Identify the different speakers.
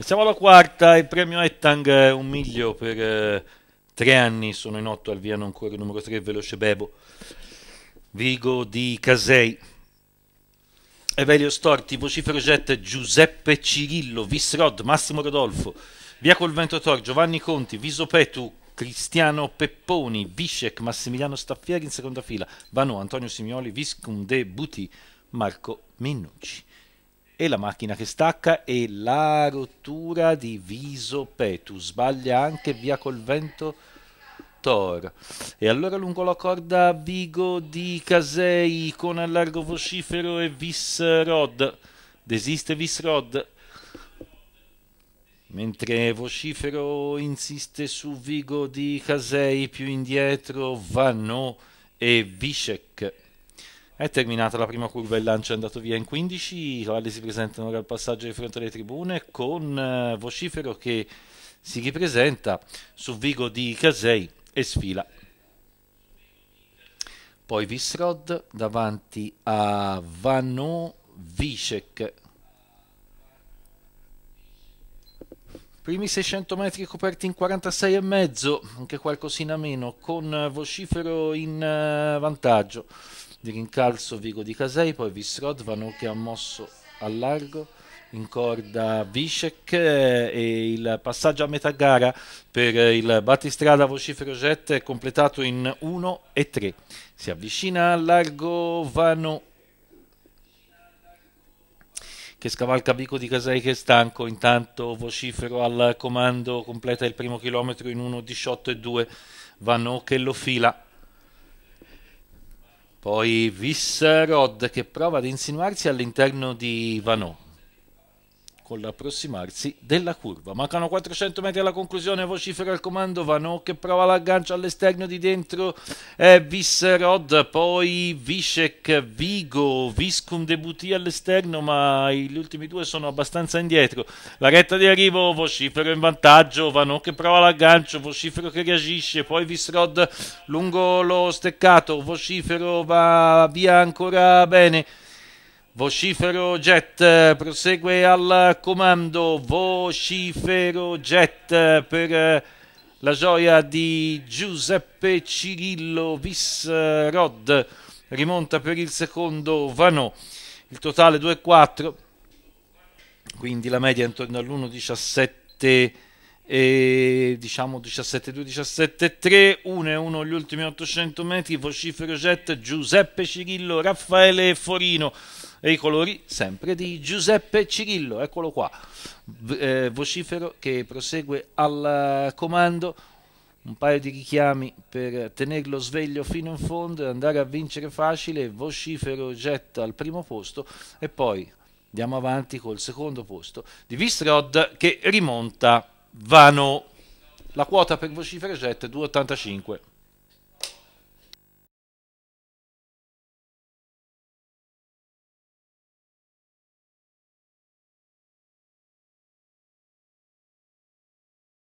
Speaker 1: Siamo alla quarta, il premio Ettang è un miglio per eh, tre anni, sono in otto al Viano ancora, numero 3 Veloce Bebo, Vigo di Casei, Evelio Storti, Vocifero Jet, Giuseppe Cirillo, Visrod, Massimo Rodolfo, Via col Vento Tor, Giovanni Conti, Viso Petu, Cristiano Pepponi, Viscek, Massimiliano Staffieri in seconda fila, Vano, Antonio Simioli, Viscum De Buti, Marco Minnucci e la macchina che stacca e la rottura di Viso Petu, sbaglia anche via col vento Thor. E allora lungo la corda Vigo di Casei con allargo vocifero e Vis Rod. Desiste Vis Rod. Mentre vocifero insiste su Vigo di Casei, più indietro Vanno e Visek. È terminata la prima curva, il lancio è andato via in 15, i cavalli si presentano ora al passaggio di fronte alle tribune con eh, vocifero che si ripresenta su Vigo di Casei e sfila. Poi Visrod davanti a Vano Vicek. Primi 600 metri coperti in 46,5, anche qualcosina meno, con vocifero in eh, vantaggio di rincalzo Vigo di Casei, poi Visrodvano che ha mosso a largo in corda Visek eh, e il passaggio a metà gara per eh, il battistrada vocifero jet è completato in 1 e 3 si avvicina al largo Vano che scavalca Vico di Casei che è stanco intanto vocifero al comando completa il primo chilometro in 1.18 e 2 Vano che lo fila poi Visserod che prova ad insinuarsi all'interno di Vanot con l'approssimarsi della curva. Mancano 400 metri alla conclusione, vocifera al comando Vano che prova l'aggancio all'esterno di dentro eh, Visserod, poi Visek, Vigo, Viscum debutti all'esterno ma gli ultimi due sono abbastanza indietro. La retta di arrivo, vocifero in vantaggio, Vano che prova l'aggancio, vocifero che reagisce, poi Visserod lungo lo steccato, vocifero va via ancora bene. Vocifero Jet prosegue al comando, Vocifero Jet per la gioia di Giuseppe Cirillo Vis Rod, rimonta per il secondo Vano, il totale 2-4, quindi la media intorno all'1-17 e diciamo 17-2, 17-3, 1-1 gli ultimi 800 metri, Vocifero Jet, Giuseppe Cirillo, Raffaele Forino e i colori sempre di Giuseppe Cirillo, eccolo qua, eh, vocifero che prosegue al comando, un paio di richiami per tenerlo sveglio fino in fondo e andare a vincere facile, vocifero getta al primo posto e poi andiamo avanti col secondo posto di Vistrod che rimonta Vano, la quota per vocifero Jet è 2,85.